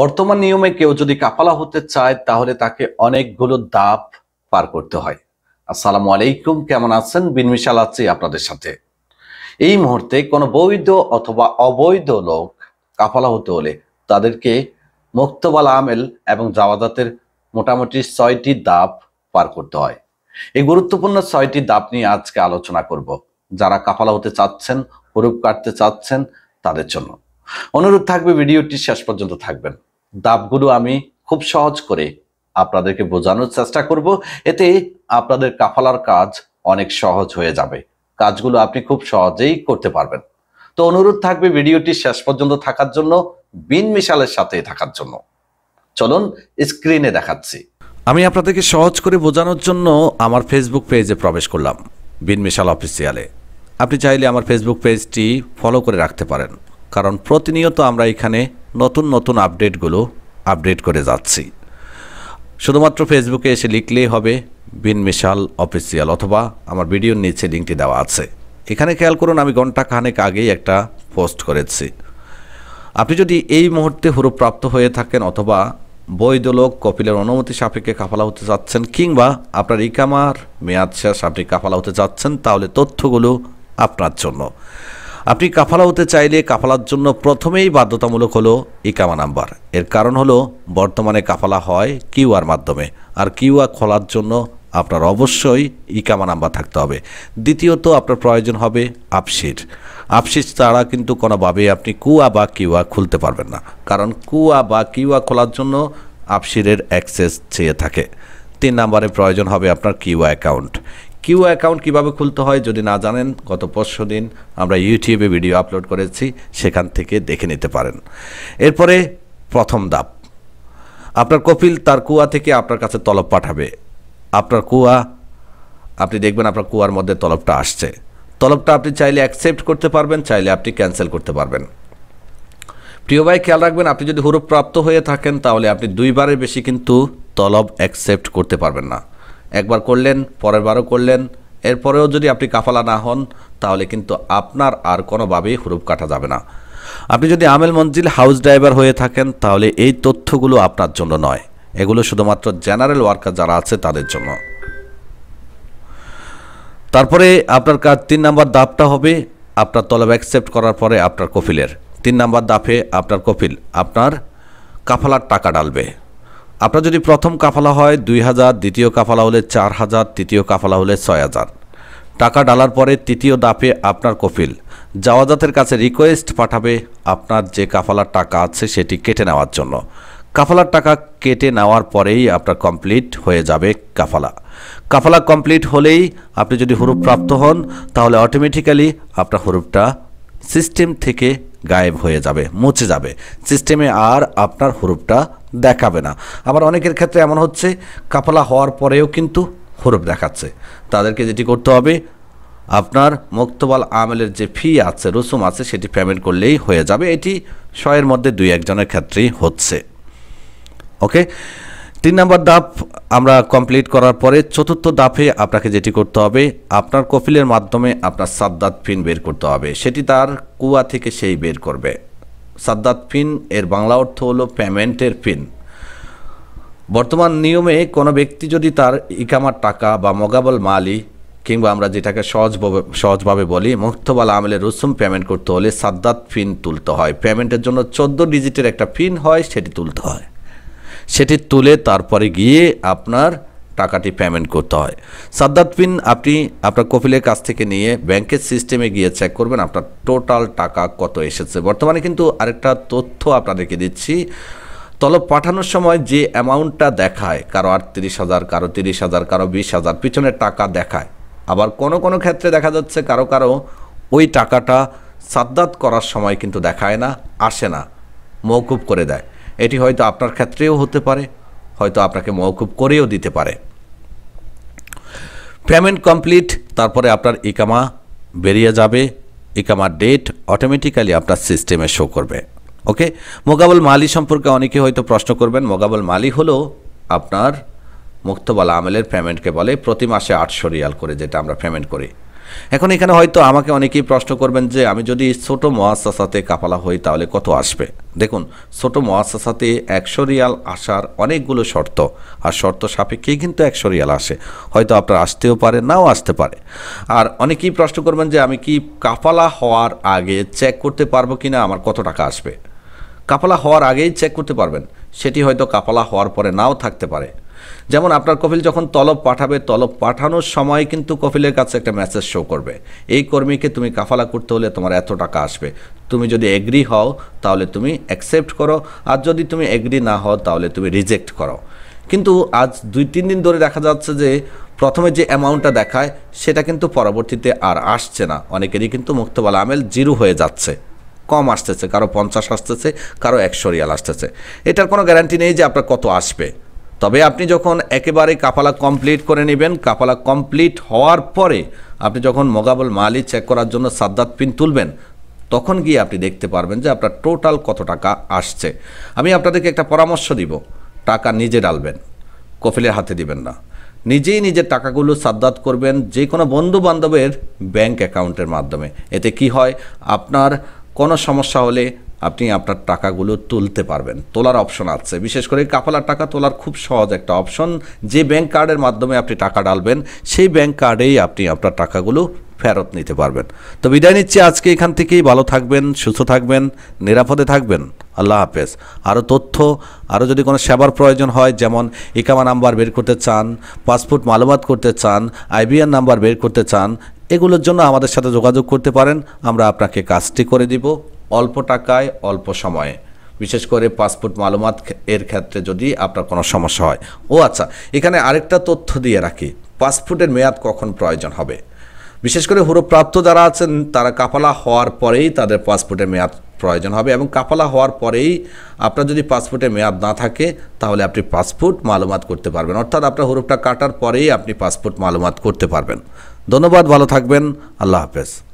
বর্তমান নিয়মে কেউ যদি কাপালা হতে চায় তাহলে তাকে অনেকগুলো দাপ পার করতে হয় আসসালামু আলাইকুম কেমন আছেন বিনমিশাল আছি আপনাদের সাথে এই মুহূর্তে কোনো বৈধ অথবা অবৈধ লোক কাপালা হতে হলে তাদেরকে মুক্তবাল আমেল এবং জাওয়াদাতের মোটামুটি ছয়টি দাপ পার করতে হয় এই গুরুত্বপূর্ণ ছয়টি দাপ নিয়ে আজকে আলোচনা করব যারা কাপালা হতে চাচ্ছেন হরুপ কাটতে চাচ্ছেন তাদের জন্য অনুরোধ থাকবে ভিডিওটি শেষ পর্যন্ত থাকবেন দাবগুলো আমি খুব সহজ করে আপনাদেরকে বোঝানোর চেষ্টা করব এতে আপনাদের কাফালার কাজ অনেক সহজ হয়ে যাবে কাজগুলো আপনি খুব সহজেই করতে পারবেন তো অনুরোধ থাকবে ভিডিওটি শেষ পর্যন্ত থাকার জন্য বিন মিশালের সাথে থাকার জন্য চলুন স্ক্রিনে দেখাচ্ছি আমি আপনাদেরকে সহজ করে বোঝানোর জন্য আমার ফেসবুক পেজে প্রবেশ করলাম বিন মিশাল অফিসিয়ালে আপনি চাইলে আমার ফেসবুক পেজটি ফলো করে রাখতে পারেন কারণ প্রতিনিয়ত আমরা এখানে নতুন নতুন আপডেটগুলো আপডেট করে যাচ্ছি শুধুমাত্র ফেসবুকে এসে লিখলেই হবে বিন মিশাল অফিসিয়াল অথবা আমার ভিডিওর নিচে লিঙ্কটি দেওয়া আছে এখানে খেয়াল করুন আমি ঘন্টা খানেক আগেই একটা পোস্ট করেছি আপনি যদি এই মুহূর্তে হুরুপ্রাপ্ত হয়ে থাকেন অথবা বৈধ লোক কপিলের অনুমতি সাপেক্ষে কাফালা হতে চাচ্ছেন কিংবা আপনার ইকামার মেয়াদ শেষ আপনি কাফালা হতে চাচ্ছেন তাহলে তথ্যগুলো আপনার জন্য আপনি কাফালা হতে চাইলে কাফালার জন্য প্রথমেই বাধ্যতামূলক হলো ইকামা নাম্বার এর কারণ হলো বর্তমানে কাফালা হয় কিউআর মাধ্যমে আর কিউআর খোলার জন্য আপনার অবশ্যই ইকামা নাম্বার থাকতে হবে দ্বিতীয়ত আপনার প্রয়োজন হবে আপসির আপসির ছাড়া কিন্তু কোনোভাবে আপনি কুয়া বা কিউয়া খুলতে পারবেন না কারণ কুয়া বা কিউয়া খোলার জন্য আপসিরের অ্যাক্সেস চেয়ে থাকে তিন নম্বরে প্রয়োজন হবে আপনার কিউআ অ্যাকাউন্ট কিউ অ্যাকাউন্ট কিভাবে খুলতে হয় যদি না জানেন গত পরশু দিন আমরা ইউটিউবে ভিডিও আপলোড করেছি সেখান থেকে দেখে নিতে পারেন এরপরে প্রথম দাপ আপনার কপিল তার কুয়া থেকে আপনার কাছে তলব পাঠাবে আপনার কুয়া আপনি দেখবেন আপনার কুয়ার মধ্যে তলবটা আসছে তলবটা আপনি চাইলে অ্যাকসেপ্ট করতে পারবেন চাইলে আপনি ক্যান্সেল করতে পারবেন প্রিয় ভাই খেয়াল রাখবেন আপনি যদি হুরুপ্রাপ্ত হয়ে থাকেন তাহলে আপনি দুইবারের বেশি কিন্তু তলব অ্যাকসেপ্ট করতে পারবেন না একবার করলেন পরের বারও করলেন এরপরেও যদি আপনি কাফালা না হন তাহলে কিন্তু আপনার আর কোনোভাবেই হুরুপ কাটা যাবে না আপনি যদি আমেল মঞ্জিল হাউস ড্রাইভার হয়ে থাকেন তাহলে এই তথ্যগুলো আপনার জন্য নয় এগুলো শুধুমাত্র জেনারেল ওয়ার্কার যারা আছে তাদের জন্য তারপরে আপনার কাজ তিন নাম্বার দাপটা হবে আপনার তলব অ্যাকসেপ্ট করার পরে আপনার কফিলের তিন নাম্বার দাপে আপনার কফিল আপনার কাফালার টাকা ডালবে আপনার যদি প্রথম কাফালা হয় দুই হাজার দ্বিতীয় কাফালা হলে চার হাজার তৃতীয় কাফালা হলে ছয় হাজার টাকা ডালার পরে তৃতীয় দাপে আপনার কফিল জাওয়াজাতের কাছে রিকোয়েস্ট পাঠাবে আপনার যে কাফালার টাকা আছে সেটি কেটে নেওয়ার জন্য কাফালার টাকা কেটে নেওয়ার পরেই আপনার কমপ্লিট হয়ে যাবে কাফালা কাফালা কমপ্লিট হলেই আপনি যদি হুরুপ প্রাপ্ত হন তাহলে অটোমেটিক্যালি আপনার হুরুপটা সিস্টেম থেকে গায়েব হয়ে যাবে মুছে যাবে সিস্টেমে আর আপনার হরুপটা দেখাবে না আবার অনেকের ক্ষেত্রে এমন হচ্ছে কাপলা হওয়ার পরেও কিন্তু হরুপ দেখাচ্ছে তাদেরকে যেটি করতে হবে আপনার মুক্তবাল আমেলের যে ফি আছে রসুম আছে সেটি পেমেন্ট করলেই হয়ে যাবে এটি শয়ের মধ্যে দুই একজনের ক্ষেত্রেই হচ্ছে ওকে তিন নম্বর ধাপ আমরা কমপ্লিট করার পরে চতুর্থ ধাপে আপনাকে যেটি করতে হবে আপনার কফিলের মাধ্যমে আপনার সাদ্দাত ফিন বের করতে হবে সেটি তার কুয়া থেকে সেই বের করবে সাদ্দাত ফিন এর বাংলা অর্থ হলো পেমেন্টের ফিন বর্তমান নিয়মে কোনো ব্যক্তি যদি তার ইকামার টাকা বা মগাবল মালি কিংবা আমরা যেটাকে সহজ সহজভাবে বলি মুক্তবাল আমলে রসুম পেমেন্ট করতে হলে সাদ্দাত ফিন তুলতে হয় পেমেন্টের জন্য চোদ্দ ডিজিটের একটা ফিন হয় সেটি তুলতে হয় সেটি তুলে তারপরে গিয়ে আপনার টাকাটি পেমেন্ট করতে হয় সাদ্দাত পিন আপনি আপনার কপিলের কাছ থেকে নিয়ে ব্যাংকের সিস্টেমে গিয়ে চেক করবেন আপনার টোটাল টাকা কত এসেছে বর্তমানে কিন্তু আরেকটা তথ্য আপনাদেরকে দিচ্ছি তলব পাঠানোর সময় যে অ্যামাউন্টটা দেখায় কারো আটত্রিশ হাজার কারো তিরিশ হাজার কারো বিশ হাজার পিছনে টাকা দেখায় আবার কোনো কোনো ক্ষেত্রে দেখা যাচ্ছে কারো কারো ওই টাকাটা সাদ্দাত করার সময় কিন্তু দেখায় না আসে না মৌকুব করে দেয় এটি হয়তো আপনার ক্ষেত্রেও হতে পারে হয়তো আপনাকে মওকুব করেও দিতে পারে পেমেন্ট কমপ্লিট তারপরে আপনার ইকামা বেরিয়ে যাবে ইকামার ডেট অটোমেটিক্যালি আপনার সিস্টেমে শো করবে ওকে মোকাবল মালি সম্পর্কে অনেকে হয়তো প্রশ্ন করবেন মোকাবল মালি হলো আপনার মুক্তবালা আমেলের পেমেন্টকে বলে প্রতি মাসে আটশো রিয়াল করে যেটা আমরা পেমেন্ট করি এখন এখানে হয়তো আমাকে অনেকেই প্রশ্ন করবেন যে আমি যদি ছোট মহাসাসাতে কাপালা হই তাহলে কত আসবে দেখুন ছোট মহাসাসাতে একশো রিয়াল আসার অনেকগুলো শর্ত আর শর্ত সাপেক্ষেই কিন্তু একশো রিয়াল আসে হয়তো আপনার আসতেও পারে নাও আসতে পারে আর অনেকেই প্রশ্ন করবেন যে আমি কি কাপালা হওয়ার আগে চেক করতে পারবো কিনা আমার কত টাকা আসবে কাপালা হওয়ার আগেই চেক করতে পারবেন সেটি হয়তো কাপালা হওয়ার পরে নাও থাকতে পারে যেমন আপনার কফিল যখন তলব পাঠাবে তলব পাঠানোর সময় কিন্তু কফিলের কাছে একটা মেসেজ শো করবে এই কর্মীকে তুমি কাফালা করতে হলে তোমার এত টাকা আসবে তুমি যদি এগ্রি হও তাহলে তুমি অ্যাকসেপ্ট করো আর যদি তুমি এগ্রি না হও তাহলে তুমি রিজেক্ট করো কিন্তু আজ দুই তিন দিন ধরে দেখা যাচ্ছে যে প্রথমে যে অ্যামাউন্টটা দেখায় সেটা কিন্তু পরবর্তীতে আর আসছে না অনেকেরই কিন্তু মুক্তবালা আমেল জিরো হয়ে যাচ্ছে কম আসতেছে কারো পঞ্চাশ আসতেছে কারো একশো রিয়াল আসতেছে এটার কোনো গ্যারান্টি নেই যে আপনার কত আসবে তবে আপনি যখন একেবারে কাপালা কমপ্লিট করে নেবেন কাপালা কমপ্লিট হওয়ার পরে আপনি যখন মগাবল মালি চেক করার জন্য সাদ্দাত পিন তুলবেন তখন গিয়ে আপনি দেখতে পারবেন যে আপনার টোটাল কত টাকা আসছে আমি আপনাদেরকে একটা পরামর্শ দিব টাকা নিজে ডালবেন কফিলের হাতে দিবেন না নিজেই নিজের টাকাগুলো সাদ্দাত করবেন যে কোনো বন্ধু বান্ধবের ব্যাংক অ্যাকাউন্টের মাধ্যমে এতে কি হয় আপনার কোনো সমস্যা হলে আপনি আপনার টাকাগুলো তুলতে পারবেন তোলার অপশন আছে বিশেষ করে কাপালার টাকা তোলার খুব সহজ একটা অপশন যে ব্যাংক কার্ডের মাধ্যমে আপনি টাকা ডালবেন সেই ব্যাংক কার্ডেই আপনি আপনার টাকাগুলো ফেরত নিতে পারবেন তো বিদায় নিচ্ছি আজকে এখান থেকেই ভালো থাকবেন সুস্থ থাকবেন নিরাপদে থাকবেন আল্লাহ হাফেজ আরও তথ্য আরও যদি কোনো সেবার প্রয়োজন হয় যেমন ইকামা নাম্বার বের করতে চান পাসপোর্ট মালুমাত করতে চান আইবিএন নাম্বার বের করতে চান এগুলোর জন্য আমাদের সাথে যোগাযোগ করতে পারেন আমরা আপনাকে কাজটি করে দিব অল্প টাকায় অল্প সময়ে বিশেষ করে পাসপোর্ট মালুমাত এর ক্ষেত্রে যদি আপনার কোনো সমস্যা হয় ও আচ্ছা এখানে আরেকটা তথ্য দিয়ে রাখি পাসপোর্টের মেয়াদ কখন প্রয়োজন হবে বিশেষ করে হুরপ্রাপ্ত যারা আছেন তারা কাফালা হওয়ার পরেই তাদের পাসপোর্টের মেয়াদ প্রয়োজন হবে এবং কাফালা হওয়ার পরেই আপনার যদি পাসপোর্টে মেয়াদ না থাকে তাহলে আপনি পাসপোর্ট মালুমাত করতে পারবেন অর্থাৎ আপনার হুরুপটা কাটার পরেই আপনি পাসপোর্ট মালুমাত করতে পারবেন ধন্যবাদ ভালো থাকবেন আল্লাহ হাফেজ